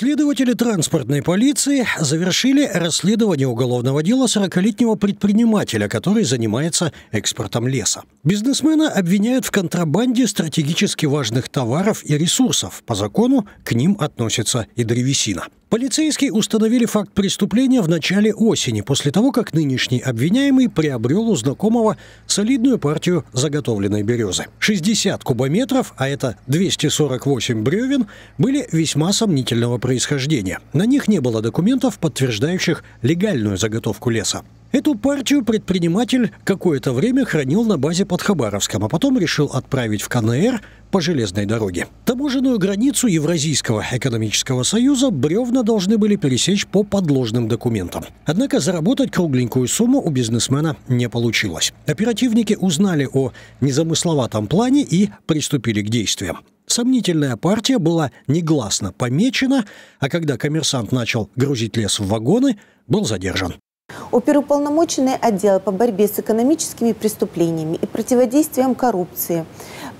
Следователи транспортной полиции завершили расследование уголовного дела 40-летнего предпринимателя, который занимается экспортом леса. Бизнесмена обвиняют в контрабанде стратегически важных товаров и ресурсов. По закону к ним относится и древесина. Полицейские установили факт преступления в начале осени, после того, как нынешний обвиняемый приобрел у знакомого солидную партию заготовленной березы. 60 кубометров, а это 248 бревен, были весьма сомнительного происхождения. На них не было документов, подтверждающих легальную заготовку леса. Эту партию предприниматель какое-то время хранил на базе под Хабаровском, а потом решил отправить в КНР по железной дороге. Таможенную границу Евразийского экономического союза бревна должны были пересечь по подложным документам. Однако заработать кругленькую сумму у бизнесмена не получилось. Оперативники узнали о незамысловатом плане и приступили к действиям. Сомнительная партия была негласно помечена, а когда коммерсант начал грузить лес в вагоны, был задержан. Оперуполномоченные отдела по борьбе с экономическими преступлениями и противодействием коррупции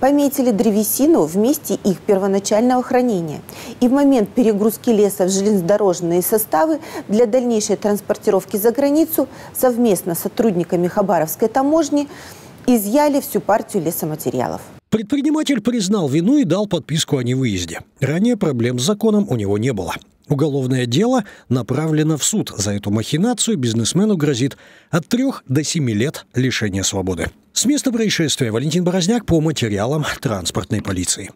пометили древесину в месте их первоначального хранения. И в момент перегрузки леса в железнодорожные составы для дальнейшей транспортировки за границу совместно с сотрудниками Хабаровской таможни изъяли всю партию лесоматериалов. Предприниматель признал вину и дал подписку о невыезде. Ранее проблем с законом у него не было. Уголовное дело направлено в суд. За эту махинацию бизнесмену грозит от трех до семи лет лишения свободы. С места происшествия Валентин Борозняк по материалам транспортной полиции.